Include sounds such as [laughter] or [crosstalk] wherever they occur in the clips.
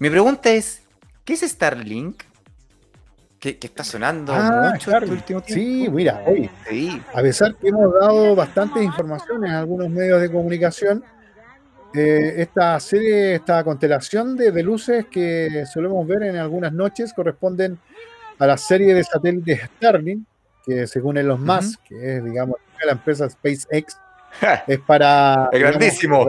Mi pregunta es, ¿qué es Starlink? Que, está sonando ah, claro. Este sí, mira, hoy, a pesar que hemos dado bastantes informaciones en algunos medios de comunicación, eh, esta serie, esta constelación de, luces que solemos ver en algunas noches corresponden a la serie de satélites Starlink, que según los más que es, digamos, la empresa SpaceX, es para... Es grandísimo.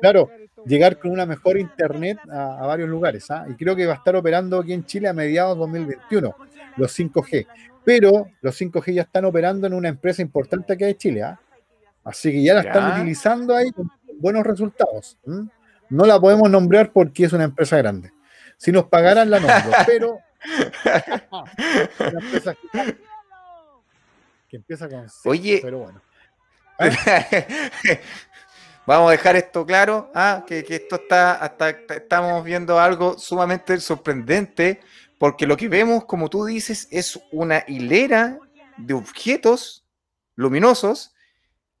claro, llegar con una mejor internet a, varios lugares. ¿ah? Y creo que va a estar operando aquí en Chile a mediados de 2021, los 5G. Pero los 5G ya están operando en una empresa importante que hay en Chile. ¿ah? Así que ya la están utilizando ahí con buenos resultados. No la podemos nombrar porque es una empresa grande. Si nos pagaran la nombro, [laughs] pero... que, empieza con... C, Oye. Pero bueno. [laughs] ¿Ah? Vamos a dejar esto claro, ¿ah? que, esto está, hasta estamos viendo algo sumamente sorprendente, porque lo que vemos, como tú dices, es una hilera de objetos luminosos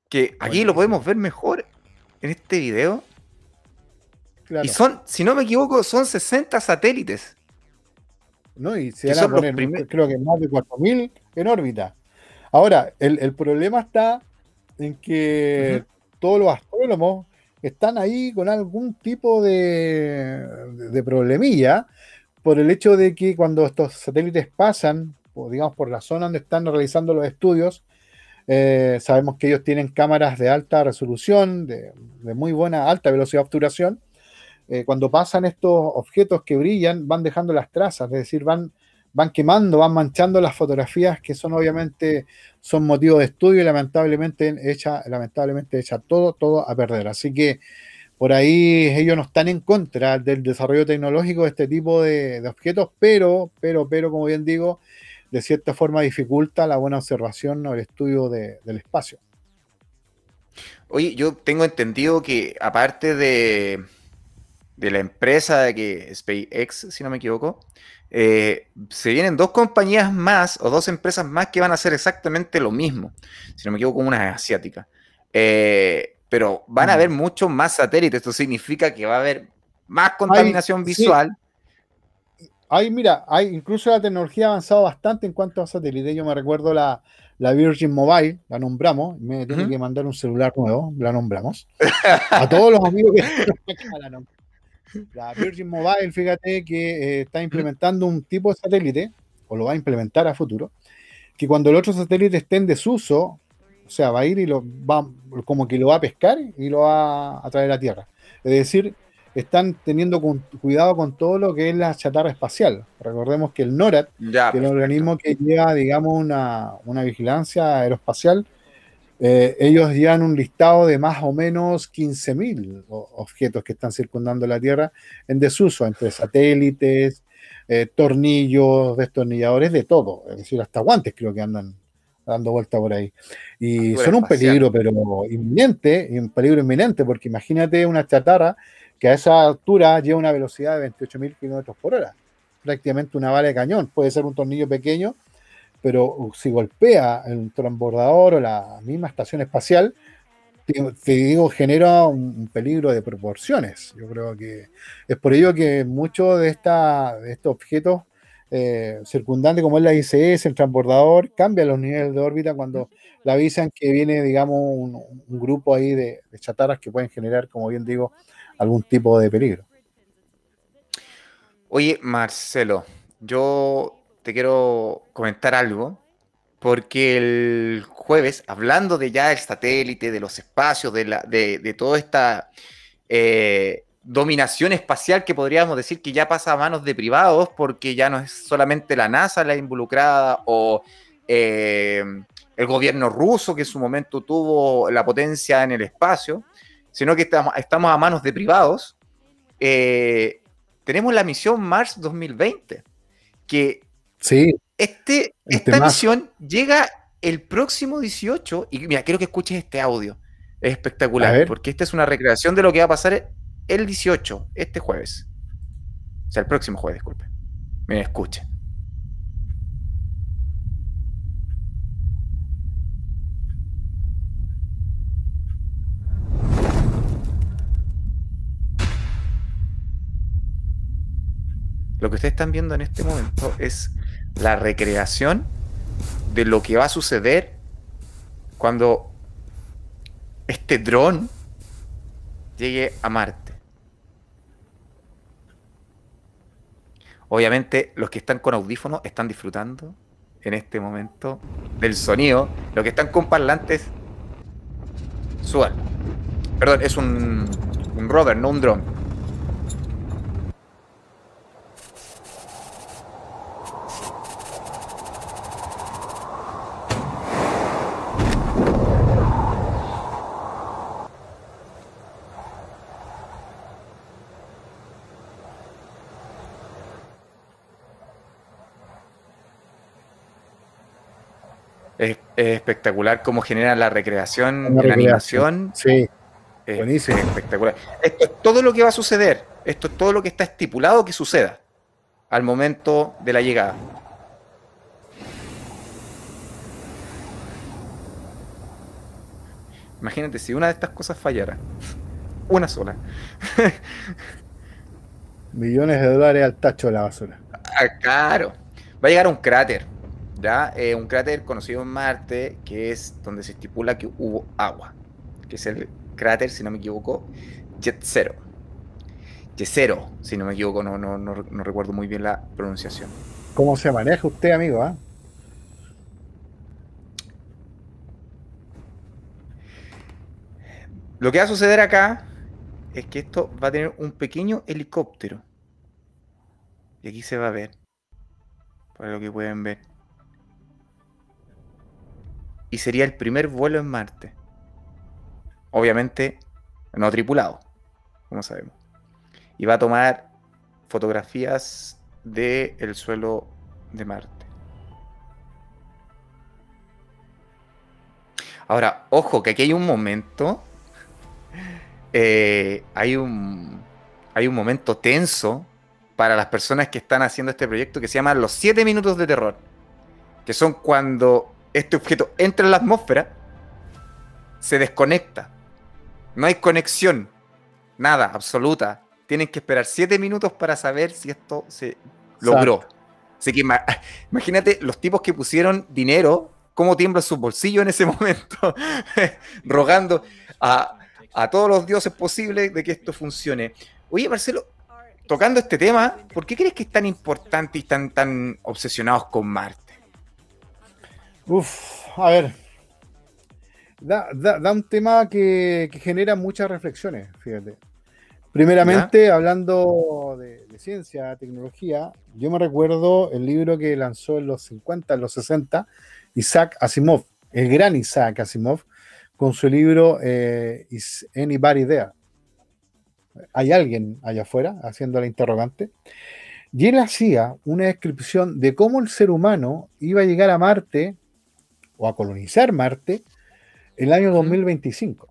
que aquí lo podemos ver mejor en este video. Claro. Y son, si no me equivoco, son 60 satélites. ¿no? Y se van a poner, creo que más de 4.000 en órbita. Ahora, el, problema está en que todos los astrónomos están ahí con algún tipo de, problemilla por el hecho de que cuando estos satélites pasan, digamos, por la zona donde están realizando los estudios, eh, sabemos que ellos tienen cámaras de alta resolución, de, muy buena alta velocidad de obturación. Eh, cuando pasan estos objetos que brillan, van dejando las trazas, es decir, van van quemando, van manchando las fotografías que son obviamente son motivo de estudio y lamentablemente hecha lamentablemente todo, todo a perder. Así que por ahí ellos no están en contra del desarrollo tecnológico de este tipo de, objetos, pero, pero, pero, como bien digo, de cierta forma dificulta la buena observación o el estudio del espacio. Oye, yo tengo entendido que aparte de, de la empresa de que SpaceX, si no me equivoco, eh, se vienen dos compañías más o dos empresas más que van a hacer exactamente lo mismo. Si no me equivoco, una asiática. Eh, pero van a haber muchos más satélites. Esto significa que va a haber más contaminación visual. ahí mira, hay, incluso la tecnología ha avanzado bastante en cuanto a satélites. Yo me recuerdo la, Virgin Mobile, la nombramos, me tienen que mandar un celular nuevo, la nombramos. A todos los amigos que [laughs] la nombramos. La Virgin Mobile, fíjate que eh, está implementando un tipo de satélite, o lo va a implementar a futuro, que cuando el otro satélite esté en desuso, o sea, va a ir y lo va, como que lo va a pescar y lo va a traer a tierra. Es decir, están teniendo cuidado con todo lo que es la chatarra espacial. Recordemos que el NORAD, que es el organismo que lleva, digamos, una, una vigilancia aeroespacial, eh, ellos llevan un listado de más o menos 15.000 objetos que están circundando la Tierra en desuso, entre satélites, eh, tornillos, destornilladores, de todo. Es decir, hasta guantes creo que andan dando vuelta por ahí. Y ah, son un peligro, pero inminente, un peligro inminente, porque imagínate una chatarra que a esa altura lleva una velocidad de 28.000 kilómetros por hora, prácticamente una bala de cañón. Puede ser un tornillo pequeño pero uh, si golpea el transbordador o la misma estación espacial, te, digo, genera un peligro de proporciones. Yo creo que es por ello que muchos de, de estos objetos eh, circundantes, como es la ICS, el transbordador, cambia los niveles de órbita cuando le avisan que viene, digamos, un, grupo ahí de chatarras que pueden generar, como bien digo, algún tipo de peligro. Oye, Marcelo, yo te quiero comentar algo, porque el jueves, hablando de ya el satélite, de los espacios, de, toda esta eh, dominación espacial que podríamos decir que ya pasa a manos de privados, porque ya no es solamente la NASA la involucrada o... Eh, el gobierno ruso que en su momento tuvo la potencia en el espacio, sino que estamos, estamos a manos de privados, eh, tenemos la misión Mars 2020, que este, esta misión llega el próximo 18 y mira, quiero que escuches este audio. Es espectacular, porque esta es una recreación de lo que va a pasar el 18, este jueves. O sea, el próximo jueves, disculpe. Me escuchen. Lo que ustedes están viendo en este momento es la recreación de lo que va a suceder cuando este dron llegue a Marte. Obviamente los que están con audífonos están disfrutando en este momento del sonido. Los que están con parlantes, suban. Perdón, es un, un rover, no un dron. espectacular cómo genera la recreación, la animación. Sí, es espectacular. Esto es todo lo que va a suceder. Esto es todo lo que está estipulado que suceda al momento de la llegada. Imagínate si una de estas cosas fallara. Una sola. Millones de dólares al tacho de la basura. Ah, claro. Va a llegar a un cráter eh, un cráter conocido en Marte que es donde se estipula que hubo agua, que es el cráter, si no me equivoco, Jet Zero. Jet Zero, si no me equivoco, no, recuerdo muy bien la pronunciación. ¿Cómo se maneja usted, amigo? Ah? Lo que va a suceder acá es que esto va a tener un pequeño helicóptero. Y aquí se va a ver. Para lo que pueden ver y sería el primer vuelo en Marte. Obviamente no tripulado, como sabemos. Y va a tomar fotografías del suelo de Marte. Ahora, ojo, que aquí hay un momento. [laughs] Eh, hay, un, hay un momento tenso para las personas que están haciendo este proyecto que se llama Los 7 minutos de terror. Que son cuando este objeto entra en la atmósfera, se desconecta. No hay conexión, nada, absoluta. Tienen que esperar siete minutos para saber si esto se logró. Así que [laughs] imagínate los tipos que pusieron dinero, cómo tiemblan su bolsillo en ese [laughs] momento, [laughs] rogando a, a todos los dioses posibles de que esto funcione. Oye, Marcelo, tocando este tema, ¿por qué crees que es tan importante y están tan obsesionados con Marte? Uf, a ver. Da, un tema que, genera muchas reflexiones, fíjate. Primeramente, hablando de, ciencia, tecnología, yo me recuerdo el libro que lanzó en los 50, en los 60, Isaac Asimov, el gran Isaac Asimov, con su libro eh, Is Anybody There? ¿Hay alguien allá afuera? Haciendo la interrogante. Y él hacía una descripción de cómo el ser humano iba a llegar a Marte o a colonizar Marte el año 2025.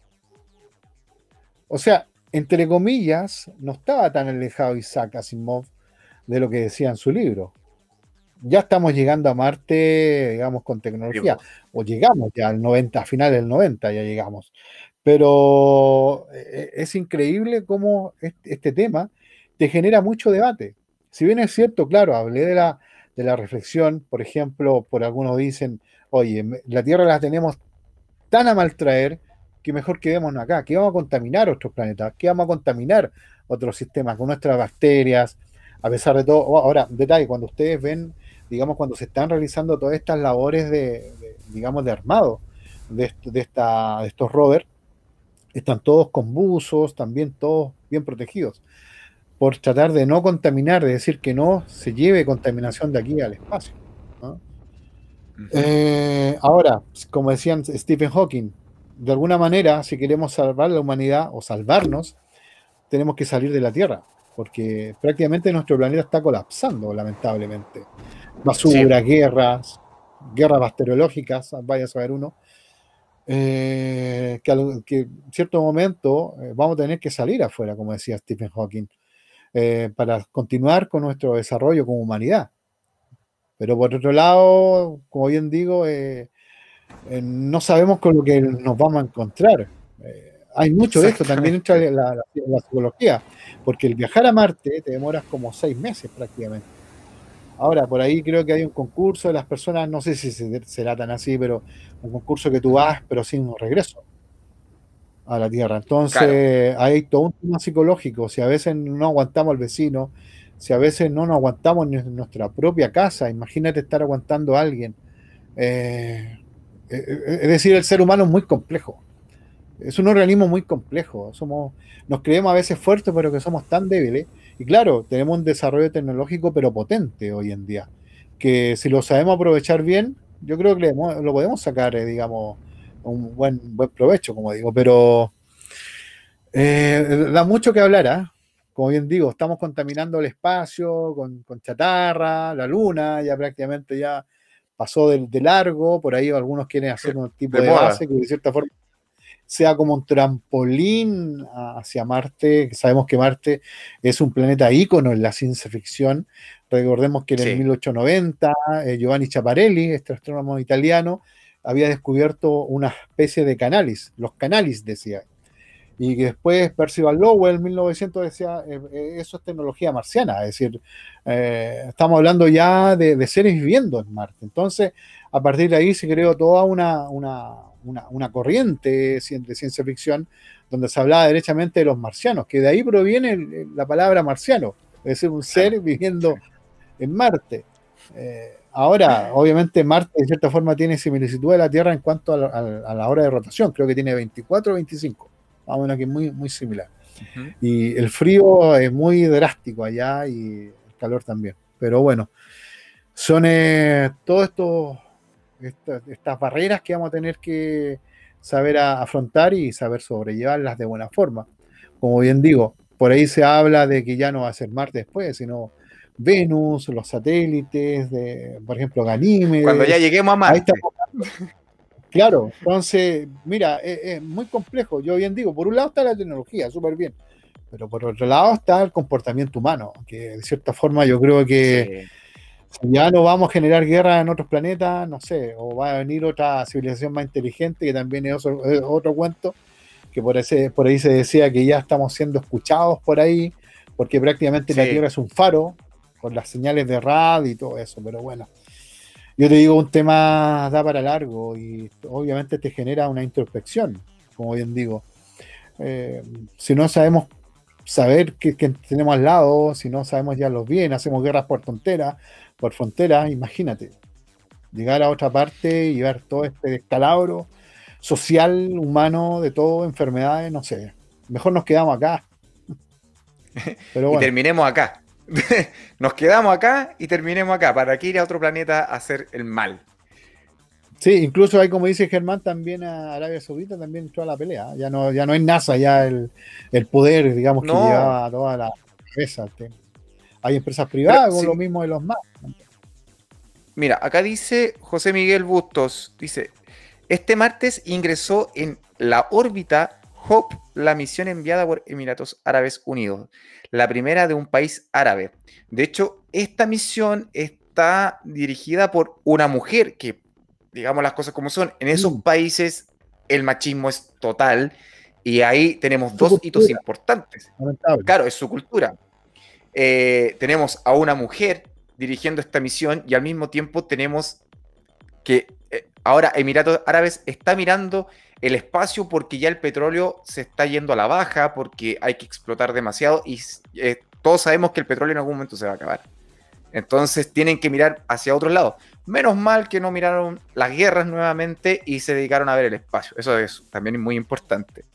O sea, entre comillas, no estaba tan alejado Isaac Asimov de lo que decía en su libro. Ya estamos llegando a Marte, digamos, con tecnología, o llegamos ya al 90, a finales del 90 ya llegamos. Pero eh, eh, es increíble cómo este tema te genera mucho debate. Si bien es cierto, claro, hablé de la, de la reflexión, por ejemplo, por algunos dicen, oye, la Tierra la tenemos tan a maltraer que mejor quedémonos acá, que vamos a contaminar otros planetas, que vamos a contaminar otros sistemas con nuestras bacterias, a pesar de todo, ahora, detalle, cuando ustedes ven, digamos, cuando se están realizando todas estas labores de, digamos, de armado de, esta, de estos rovers, están todos con buzos, también todos bien protegidos, por tratar de no contaminar, de decir que no se lleve contaminación de aquí al espacio. ¿no? Eh, ahora, como decía Stephen Hawking, de alguna manera, si queremos salvar la humanidad o salvarnos, tenemos que salir de la Tierra, porque prácticamente nuestro planeta está colapsando, lamentablemente. Basura, guerras, guerras bacteriológicas, vaya a saber uno, eh, que, en cierto momento eh, vamos a tener que salir afuera, como decía Stephen Hawking, para continuar con nuestro desarrollo como humanidad. Pero por otro lado, como bien digo, eh, eh, no sabemos con lo que nos vamos a encontrar. Eh, hay mucho de esto, también entra la, la, psicología, porque el viajar a Marte te demoras como seis meses prácticamente. Ahora, por ahí creo que hay un concurso de las personas, no sé si será tan así, pero un concurso que tú vas, pero sin un regreso a la Tierra. Entonces, hay todo un tema psicológico. Si a veces no aguantamos al vecino, si a veces no nos aguantamos en nuestra propia casa, imagínate estar aguantando a alguien. Eh, eh, eh, es decir, el ser humano es muy complejo. Es un organismo muy complejo. Somos, nos creemos a veces fuertes, pero que somos tan débiles. Y claro, tenemos un desarrollo tecnológico, pero potente hoy en día. Que si lo sabemos aprovechar bien, yo creo que lo podemos sacar, digamos, un buen, buen provecho, como digo. Pero da mucho que hablar, ¿ah? como bien digo, estamos contaminando el espacio con, chatarra, la luna ya prácticamente ya pasó de, largo, por ahí algunos quieren hacer un tipo de, base que de cierta forma sea como un trampolín hacia Marte. Sabemos que Marte es un planeta ícono en la ciencia ficción. Recordemos que en el 1890 eh, Giovanni Chaparelli, este astrónomo italiano, había descubierto una especie de canales. los canales, decía, y después Percival Lowell en 1900 decía, eh, eh, eso es tecnología marciana, es decir, eh, estamos hablando ya de, seres viviendo en Marte. Entonces, a partir de ahí se creó toda una, una, corriente de ciencia ficción donde se hablaba derechamente de los marcianos, que de ahí proviene la palabra marciano, es decir, un ser viviendo en Marte. ahora, obviamente, Marte de cierta forma tiene similitud a la Tierra en cuanto a la, a la hora de rotación, creo que tiene 24 o 25 más o que aquí muy, muy similar. Y el frío es muy drástico allá y el calor también. Pero bueno, son eh, todas estas barreras que vamos a tener que saber afrontar y saber sobrellevarlas de buena forma. Como bien digo, por ahí se habla de que ya no va a ser Marte después, sino Venus, los satélites, de, por ejemplo, Ganímedes. Cuando ya lleguemos a Marte. Claro, entonces, mira, es, muy complejo. Yo bien digo, por un lado está la tecnología, súper bien, pero por otro lado está el comportamiento humano, que de cierta forma yo creo que ya no vamos a generar guerra en otros planetas, no sé, o va a venir otra civilización más inteligente, que también es otro, cuento, que por, ese, por ahí se decía que ya estamos siendo escuchados por ahí, porque prácticamente la Tierra es un faro, con las señales de radio y todo eso, pero bueno yo te digo, un tema da para largo y obviamente te genera una introspección, como bien digo. Eh, si no sabemos saber qué, tenemos al lado, si no sabemos ya los bien, hacemos guerras por frontera, por fronteras. imagínate. Llegar a otra parte, y ver todo este descalabro social, humano, de todo, enfermedades, no sé. Mejor nos quedamos acá. [laughs] Pero y terminemos acá. [laughs] nos quedamos acá y terminemos acá. ¿Para qué ir a otro planeta a hacer el mal? Sí, incluso hay, como dice Germán, también a Arabia Saudita también toda la pelea. Ya no, ya no es NASA, ya el, poder, digamos, que llevaba a toda la empresa. Hay empresas privadas con lo mismo de los más. Mira, acá dice José Miguel Bustos, dice, este martes ingresó en la órbita Hope, la misión enviada por Emiratos Árabes Unidos, la primera de un país árabe. De hecho, esta misión está dirigida por una mujer que, digamos las cosas como son, en esos mm. países el machismo es total y ahí tenemos dos hitos importantes. Claro, es su cultura. Eh, tenemos a una mujer dirigiendo esta misión y al mismo tiempo tenemos que eh, ahora Emiratos Árabes está mirando el espacio porque ya el petróleo se está yendo a la baja, porque hay que explotar demasiado y eh, todos sabemos que el petróleo en algún momento se va a acabar. Entonces tienen que mirar hacia otro lados. Menos mal que no miraron las guerras nuevamente y se dedicaron a ver el espacio. Eso es también muy importante.